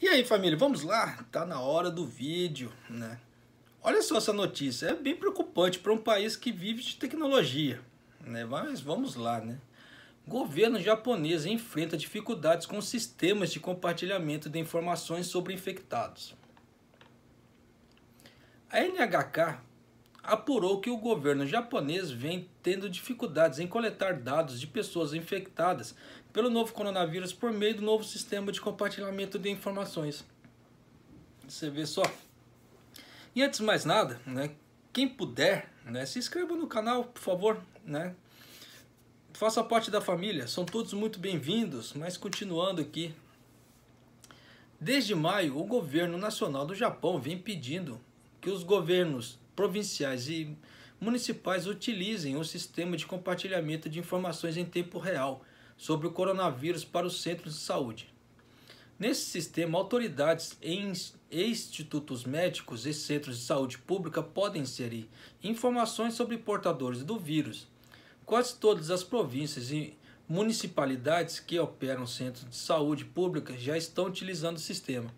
E aí família, vamos lá? Tá na hora do vídeo, né? Olha só essa notícia, é bem preocupante para um país que vive de tecnologia, né? Mas vamos lá, né? Governo japonês enfrenta dificuldades com sistemas de compartilhamento de informações sobre infectados. A NHK apurou que o governo japonês vem tendo dificuldades em coletar dados de pessoas infectadas pelo novo coronavírus por meio do novo sistema de compartilhamento de informações. Você vê só. E antes de mais nada, né, quem puder, né, se inscreva no canal, por favor, né? Faça parte da família, são todos muito bem-vindos, mas continuando aqui. Desde maio, o governo nacional do Japão vem pedindo que os governos provinciais e municipais utilizem o sistema de compartilhamento de informações em tempo real sobre o coronavírus para os centros de saúde. Nesse sistema, autoridades e institutos médicos e centros de saúde pública podem inserir informações sobre portadores do vírus. Quase todas as províncias e municipalidades que operam centros de saúde pública já estão utilizando o sistema.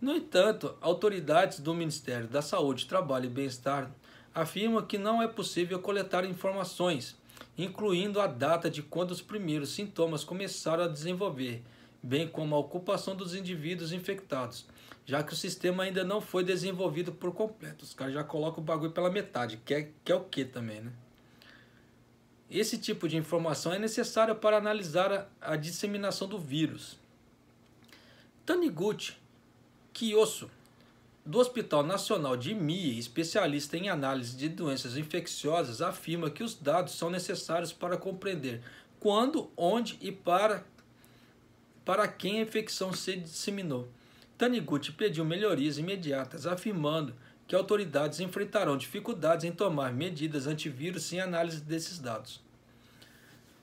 No entanto, autoridades do Ministério da Saúde, Trabalho e Bem-Estar afirmam que não é possível coletar informações, incluindo a data de quando os primeiros sintomas começaram a desenvolver, bem como a ocupação dos indivíduos infectados, já que o sistema ainda não foi desenvolvido por completo. Os caras já colocam o bagulho pela metade, que é, que é o que também, né? Esse tipo de informação é necessária para analisar a, a disseminação do vírus. Taniguchi, Kiosso, do Hospital Nacional de MIE, especialista em análise de doenças infecciosas, afirma que os dados são necessários para compreender quando, onde e para, para quem a infecção se disseminou. Taniguchi pediu melhorias imediatas, afirmando que autoridades enfrentarão dificuldades em tomar medidas antivírus sem análise desses dados.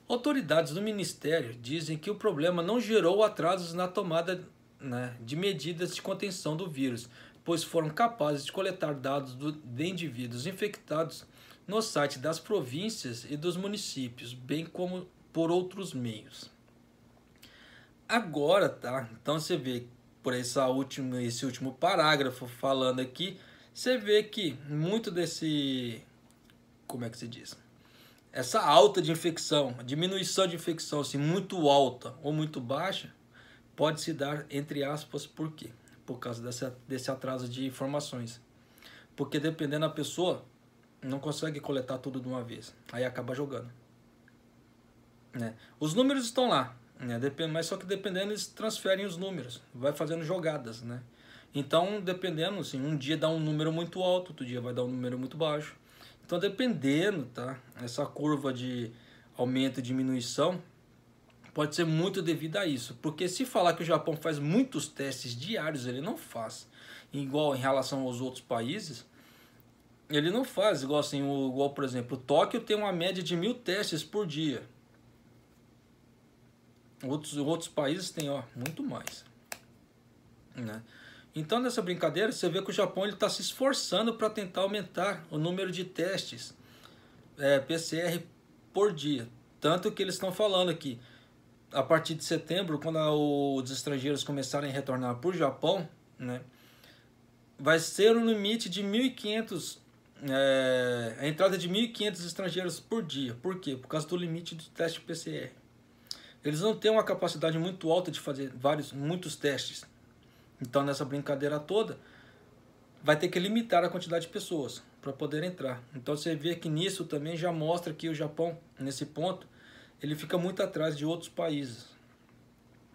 Autoridades do Ministério dizem que o problema não gerou atrasos na tomada né, de medidas de contenção do vírus, pois foram capazes de coletar dados do, de indivíduos infectados no site das províncias e dos municípios, bem como por outros meios. Agora, tá? Então você vê por essa última, esse último parágrafo falando aqui, você vê que muito desse como é que se diz? Essa alta de infecção, diminuição de infecção assim muito alta ou muito baixa, pode se dar, entre aspas, por quê? Por causa dessa, desse atraso de informações. Porque dependendo da pessoa, não consegue coletar tudo de uma vez. Aí acaba jogando. Né? Os números estão lá, né? mas só que dependendo eles transferem os números, vai fazendo jogadas, né? Então, dependendo, assim, um dia dá um número muito alto, outro dia vai dar um número muito baixo. Então, dependendo, tá? Essa curva de aumento e diminuição, pode ser muito devido a isso. Porque se falar que o Japão faz muitos testes diários, ele não faz. Igual em relação aos outros países, ele não faz. Igual, assim, o, igual por exemplo, Tóquio tem uma média de mil testes por dia. Outros, outros países têm ó, muito mais. Né? Então, nessa brincadeira, você vê que o Japão está se esforçando para tentar aumentar o número de testes é, PCR por dia. Tanto que eles estão falando aqui a partir de setembro, quando os estrangeiros começarem a retornar para o Japão, né, vai ser um limite de 1.500, é, a entrada de 1.500 estrangeiros por dia. Por quê? Por causa do limite do teste PCR. Eles não têm uma capacidade muito alta de fazer vários, muitos testes. Então, nessa brincadeira toda, vai ter que limitar a quantidade de pessoas para poder entrar. Então, você vê que nisso também já mostra que o Japão, nesse ponto, ele fica muito atrás de outros países.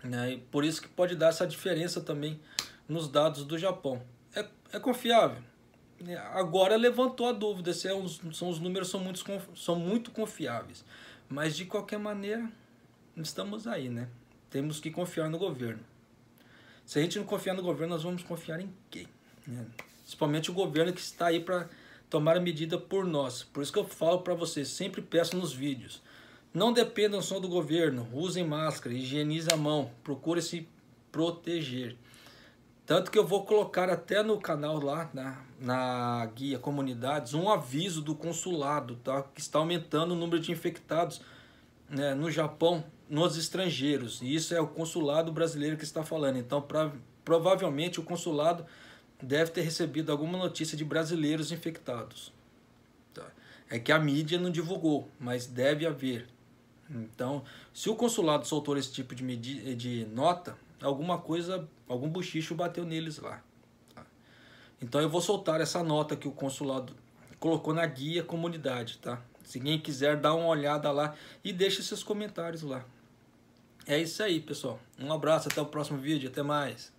Né? E por isso que pode dar essa diferença também nos dados do Japão. É, é confiável? É, agora levantou a dúvida se é uns, são, os números são muito, são muito confiáveis. Mas de qualquer maneira, estamos aí, né? Temos que confiar no governo. Se a gente não confiar no governo, nós vamos confiar em quem? Né? Principalmente o governo que está aí para tomar a medida por nós. Por isso que eu falo para vocês, sempre peço nos vídeos. Não dependam só do governo. Usem máscara, higienize a mão, procure se proteger. Tanto que eu vou colocar até no canal lá, na, né, na guia comunidades, um aviso do consulado, tá? Que está aumentando o número de infectados né, no Japão, nos estrangeiros. E isso é o consulado brasileiro que está falando. Então, pra, provavelmente o consulado deve ter recebido alguma notícia de brasileiros infectados. Tá? É que a mídia não divulgou, mas deve haver. Então, se o consulado soltou esse tipo de, de nota, alguma coisa, algum bochicho bateu neles lá. Tá? Então eu vou soltar essa nota que o consulado colocou na guia comunidade, tá? Se alguém quiser, dá uma olhada lá e deixe seus comentários lá. É isso aí, pessoal. Um abraço, até o próximo vídeo, até mais.